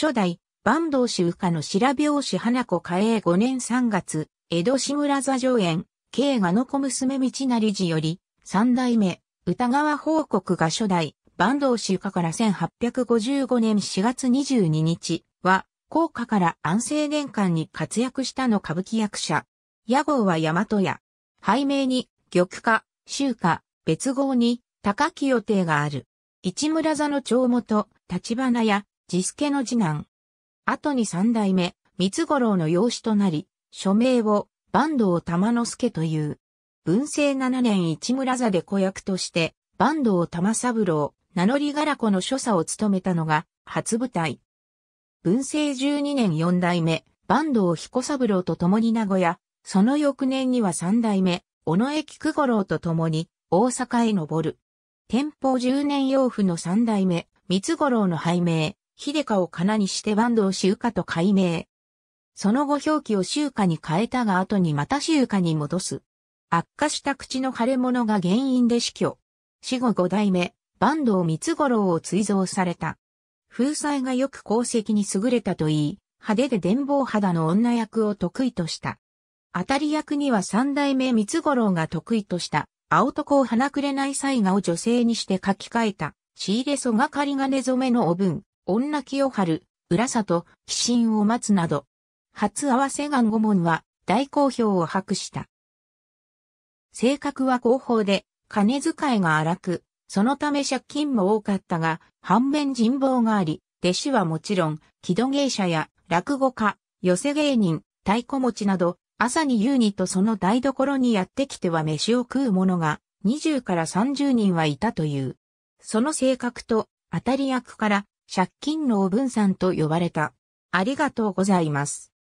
初代、坂東氏右下の白拍子花子嘉永5年3月、江戸志村座上演、慶賀の小娘道成寺より、三代目、歌川報告が初代、坂東氏右から1855年4月22日は、高家から安政年間に活躍したの歌舞伎役者。屋号は大和屋。背名に、玉歌、周歌、別号に、高木予定がある。市村座の長元、立花屋、ジスケの次男。後に三代目、三五郎の養子となり、署名を、坂東玉之助という。文政七年市村座で子役として、坂東玉三郎、名乗り柄子の所作を務めたのが、初舞台。文政十二年四代目、坂東彦三郎と共に名古屋、その翌年には三代目、尾上菊五郎と共に、大阪へ登る。天保十年養父の三代目、三五郎の拝命、秀香を金にして坂東し、を集と改名。その後表記を集歌に変えたが後にまた集歌に戻す。悪化した口の腫れ物が原因で死去。死後五代目、坂東三五郎を追贈された。風采がよく功績に優れたといい、派手で伝望肌の女役を得意とした。当たり役には三代目三五郎が得意とした、青男を花くれない才画を女性にして書き換えた、仕入れそがかり金染めのお文。女清春、浦里、寄進を待つなど、初合わせ願五門は大好評を博した。性格は広報で、金遣いが荒く、そのため借金も多かったが、反面人望があり、弟子はもちろん、木戸芸者や落語家、寄せ芸人、太鼓持ちなど、朝に優にとその台所にやってきては飯を食う者が、20から30人はいたという。その性格と、当たり役から、借金のお分散と呼ばれた。ありがとうございます。